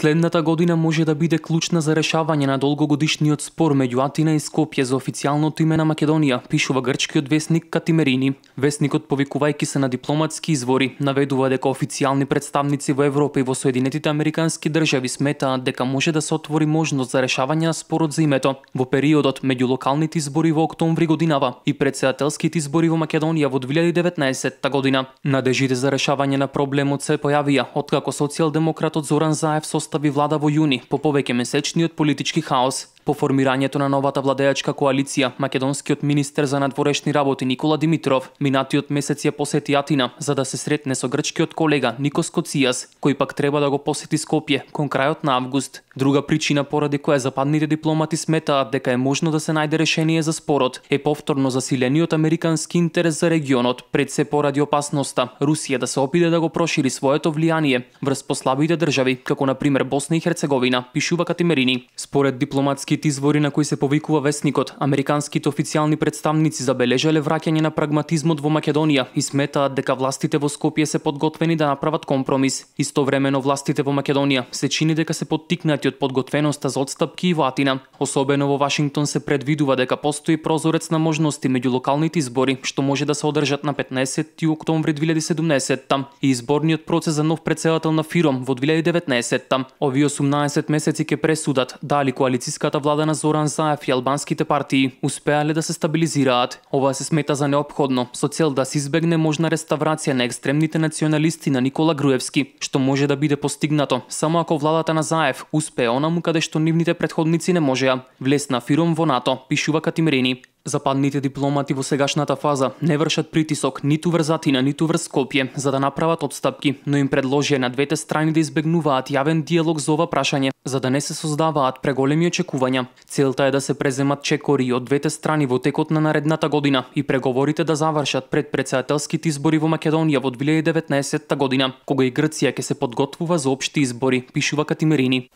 Следната година може да биде клучна за решавање на долгогодишниот спор меѓу Атина и Скопје за официјалното име на Македонија, пишува грчкиот вестник Катимерини. Вестникот, повикувајки се на дипломатски извори, наведува дека официјални представници во Европа и во Соединетите Американски држави сметаат дека може да се отвори можност за решавање на спорот за името во периодот меѓу локалните избори во октомври годинава и председателските избори во Македонија во 2019 година. Надежите за решавање на проблемот се појавија откако социјалдемократот Зоран Заев со остави влада во јуни по повеќе месечниот политички хаос По формирањето на новата владеачка коалиција, македонскиот министер за надворешни работи Никола Димитров минатиот месец ја посети Атина за да се сретне со грчкиот колега Никос Коцијас, кој пак треба да го посети Скопје кон крајот на август. Друга причина поради која западните дипломати сметаат дека е можно да се најде решение за спорот е повторно засилениот американски интерес за регионот, пред се поради опасноста Русија да се опиде да го прошири своето влијание врз послабите држави, како на пример Босна и Херцеговина, пишува Катимерини. Според дипломатски познатиот извори на кои се повикува вестникот, американските официјални представници забележале враќање на прагматизмот во Македонија и сметаат дека властите во Скопје се подготвени да направат компромис. Истовремено властите во Македонија се чини дека се поттикнати од подготвеноста за отстапки и ватина. Особено во Вашингтон се предвидува дека постои прозорец на можности меѓу локалните избори што може да се одржат на 15 октомври 2017 и изборниот процес за нов председател на фиром во 2019 Овие 18 месеци ќе пресудат дали коалициската влада на Зоран Заев и албанските партии успеале да се стабилизираат. Ова се смета за необходно, со цел да се избегне можна реставрација на екстремните националисти на Никола Груевски, што може да биде постигнато само ако владата на Заев успее онаму каде што нивните предходници не можеа. Влез на фиром во НАТО, пишува Катимрени. Западните дипломати во сегашната фаза не вршат притисок ниту врз Атина, ниту врз Скопје за да направат отстапки, но им предложи на двете страни да избегнуваат јавен диалог за ова прашање, за да не се создаваат преголеми очекувања. Целта е да се преземат чекори од двете страни во текот на наредната година и преговорите да завршат пред председателските избори во Македонија во 2019 година, кога и Грција ќе се подготвува за општи избори, пишува Катимерини.